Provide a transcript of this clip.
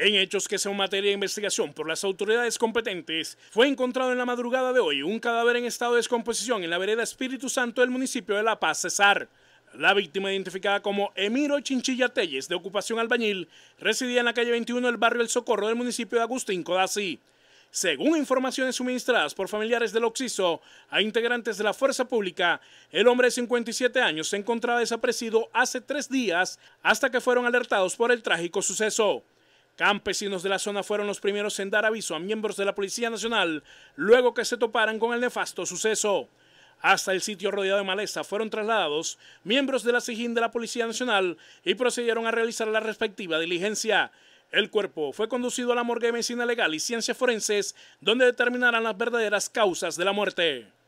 En hechos que son materia de investigación por las autoridades competentes, fue encontrado en la madrugada de hoy un cadáver en estado de descomposición en la vereda Espíritu Santo del municipio de La Paz, Cesar. La víctima, identificada como Emiro Chinchilla Telles, de ocupación albañil, residía en la calle 21 del barrio El Socorro del municipio de Agustín Codazzi. Según informaciones suministradas por familiares del Oxiso a integrantes de la fuerza pública, el hombre de 57 años se encontraba desaparecido hace tres días hasta que fueron alertados por el trágico suceso. Campesinos de la zona fueron los primeros en dar aviso a miembros de la Policía Nacional luego que se toparan con el nefasto suceso. Hasta el sitio rodeado de maleza fueron trasladados miembros de la SIGIN de la Policía Nacional y procedieron a realizar la respectiva diligencia. El cuerpo fue conducido a la morgue de medicina legal y ciencias forenses, donde determinarán las verdaderas causas de la muerte.